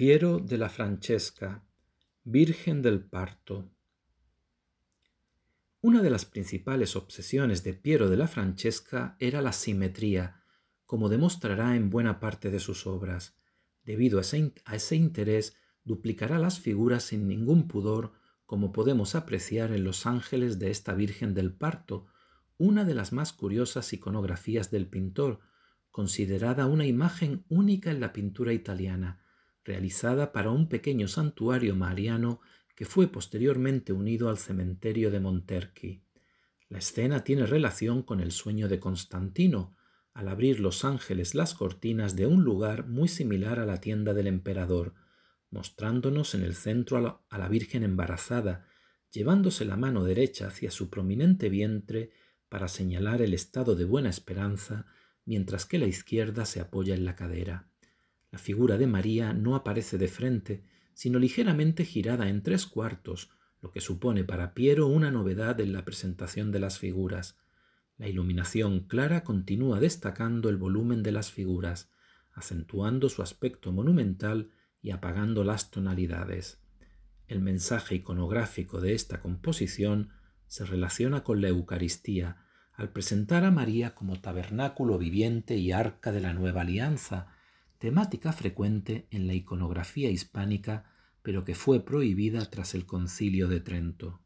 Piero de la Francesca, Virgen del Parto. Una de las principales obsesiones de Piero de la Francesca era la simetría, como demostrará en buena parte de sus obras. Debido a ese, a ese interés, duplicará las figuras sin ningún pudor, como podemos apreciar en los ángeles de esta Virgen del Parto, una de las más curiosas iconografías del pintor, considerada una imagen única en la pintura italiana, realizada para un pequeño santuario mariano que fue posteriormente unido al cementerio de Monterqui. La escena tiene relación con el sueño de Constantino, al abrir los ángeles las cortinas de un lugar muy similar a la tienda del emperador, mostrándonos en el centro a la, Virgen embarazada, llevándose la mano derecha hacia su prominente vientre para señalar el estado de buena esperanza, mientras que la izquierda se apoya en la cadera. La figura de María no aparece de frente, sino ligeramente girada en tres cuartos, lo que supone para Piero una novedad en la presentación de las figuras. La iluminación clara continúa destacando el volumen de las figuras, acentuando su aspecto monumental y apagando las tonalidades. El mensaje iconográfico de esta composición se relaciona con la Eucaristía, al presentar a María como tabernáculo viviente y arca de la nueva alianza, temática frecuente en la iconografía hispánica, pero que fue prohibida tras el concilio de Trento.